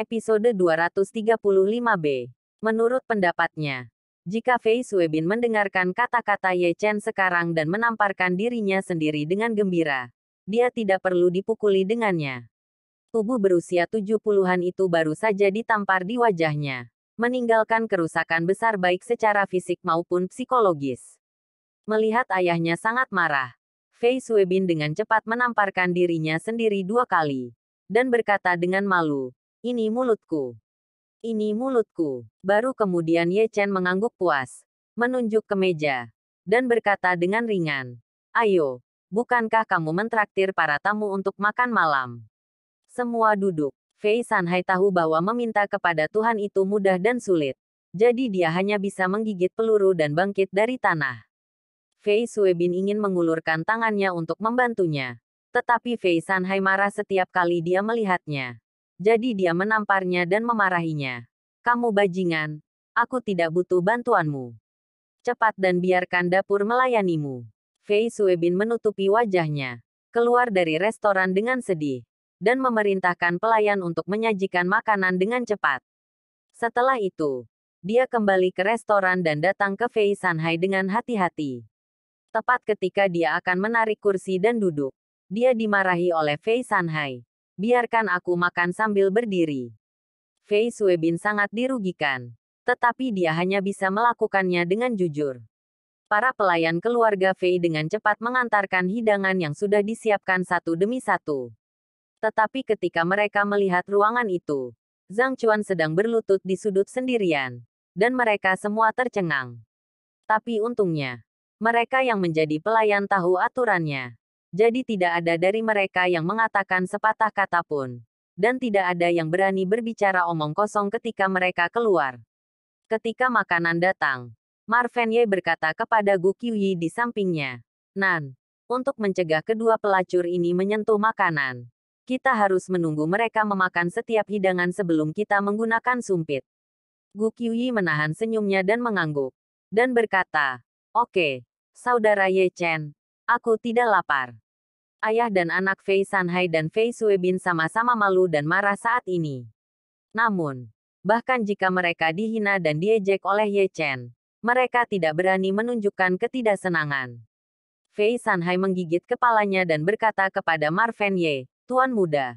episode 235b. Menurut pendapatnya, jika Fei Suebin mendengarkan kata-kata Ye Chen sekarang dan menamparkan dirinya sendiri dengan gembira, dia tidak perlu dipukuli dengannya. Tubuh berusia 70-an itu baru saja ditampar di wajahnya, meninggalkan kerusakan besar baik secara fisik maupun psikologis. Melihat ayahnya sangat marah, Fei Suebin dengan cepat menamparkan dirinya sendiri dua kali dan berkata dengan malu, ini mulutku. Ini mulutku. Baru kemudian Ye Chen mengangguk puas, menunjuk ke meja, dan berkata dengan ringan, Ayo, bukankah kamu mentraktir para tamu untuk makan malam? Semua duduk. Fei Sanhai tahu bahwa meminta kepada Tuhan itu mudah dan sulit. Jadi dia hanya bisa menggigit peluru dan bangkit dari tanah. Fei Suebin ingin mengulurkan tangannya untuk membantunya. Tetapi Fei Sanhai marah setiap kali dia melihatnya. Jadi dia menamparnya dan memarahinya. Kamu bajingan, aku tidak butuh bantuanmu. Cepat dan biarkan dapur melayanimu. Fei Suebin menutupi wajahnya. Keluar dari restoran dengan sedih. Dan memerintahkan pelayan untuk menyajikan makanan dengan cepat. Setelah itu, dia kembali ke restoran dan datang ke Fei Sanhai dengan hati-hati. Tepat ketika dia akan menarik kursi dan duduk, dia dimarahi oleh Fei Sanhai biarkan aku makan sambil berdiri. Fei Suebin sangat dirugikan. Tetapi dia hanya bisa melakukannya dengan jujur. Para pelayan keluarga Fei dengan cepat mengantarkan hidangan yang sudah disiapkan satu demi satu. Tetapi ketika mereka melihat ruangan itu, Zhang Chuan sedang berlutut di sudut sendirian. Dan mereka semua tercengang. Tapi untungnya, mereka yang menjadi pelayan tahu aturannya. Jadi tidak ada dari mereka yang mengatakan sepatah kata pun. Dan tidak ada yang berani berbicara omong kosong ketika mereka keluar. Ketika makanan datang, Marven Ye berkata kepada Gu Qiuyi di sampingnya. Nan, untuk mencegah kedua pelacur ini menyentuh makanan. Kita harus menunggu mereka memakan setiap hidangan sebelum kita menggunakan sumpit. Gu Qiuyi menahan senyumnya dan mengangguk. Dan berkata, Oke, okay, Saudara Ye Chen, aku tidak lapar ayah dan anak Fei Sanhai dan Fei Suebin sama-sama malu dan marah saat ini. Namun, bahkan jika mereka dihina dan diejek oleh Ye Chen, mereka tidak berani menunjukkan ketidaksenangan. Fei Sanhai menggigit kepalanya dan berkata kepada Marven Ye, Tuan Muda.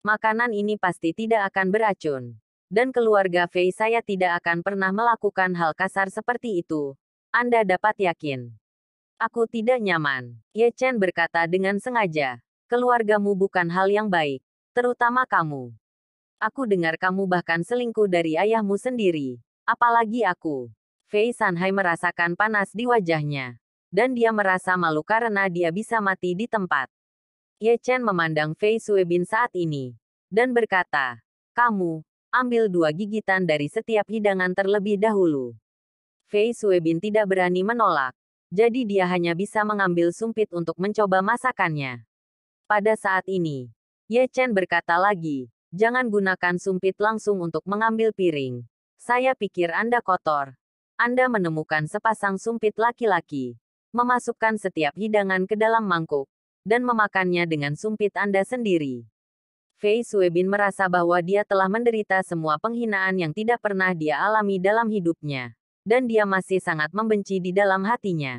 Makanan ini pasti tidak akan beracun. Dan keluarga Fei saya tidak akan pernah melakukan hal kasar seperti itu. Anda dapat yakin. Aku tidak nyaman. Ye Chen berkata dengan sengaja. Keluargamu bukan hal yang baik. Terutama kamu. Aku dengar kamu bahkan selingkuh dari ayahmu sendiri. Apalagi aku. Fei Sanhai merasakan panas di wajahnya. Dan dia merasa malu karena dia bisa mati di tempat. Ye Chen memandang Fei Suebin saat ini. Dan berkata, Kamu, ambil dua gigitan dari setiap hidangan terlebih dahulu. Fei Suebin tidak berani menolak jadi dia hanya bisa mengambil sumpit untuk mencoba masakannya. Pada saat ini, Ye Chen berkata lagi, jangan gunakan sumpit langsung untuk mengambil piring. Saya pikir Anda kotor. Anda menemukan sepasang sumpit laki-laki, memasukkan setiap hidangan ke dalam mangkuk, dan memakannya dengan sumpit Anda sendiri. Fei Suebin merasa bahwa dia telah menderita semua penghinaan yang tidak pernah dia alami dalam hidupnya dan dia masih sangat membenci di dalam hatinya.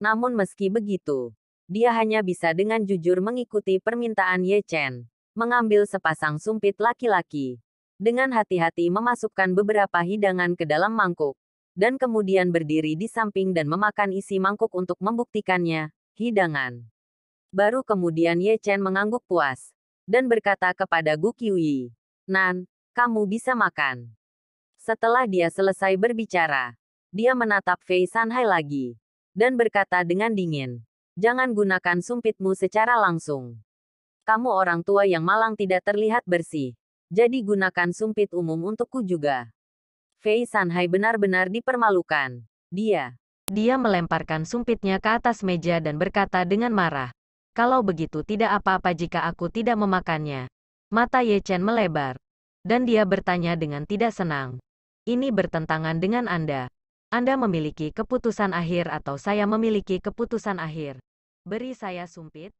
Namun meski begitu, dia hanya bisa dengan jujur mengikuti permintaan Ye Chen, mengambil sepasang sumpit laki-laki, dengan hati-hati memasukkan beberapa hidangan ke dalam mangkuk, dan kemudian berdiri di samping dan memakan isi mangkuk untuk membuktikannya, hidangan. Baru kemudian Ye Chen mengangguk puas, dan berkata kepada Gu Qiuyi, Nan, kamu bisa makan. Setelah dia selesai berbicara, dia menatap Fei Sanhai lagi dan berkata dengan dingin, "Jangan gunakan sumpitmu secara langsung. Kamu orang tua yang malang tidak terlihat bersih, jadi gunakan sumpit umum untukku juga." Fei Sanhai benar-benar dipermalukan. Dia, dia melemparkan sumpitnya ke atas meja dan berkata dengan marah, "Kalau begitu tidak apa-apa jika aku tidak memakannya." Mata Ye Chen melebar, dan dia bertanya dengan tidak senang, ini bertentangan dengan Anda. Anda memiliki keputusan akhir atau saya memiliki keputusan akhir. Beri saya sumpit,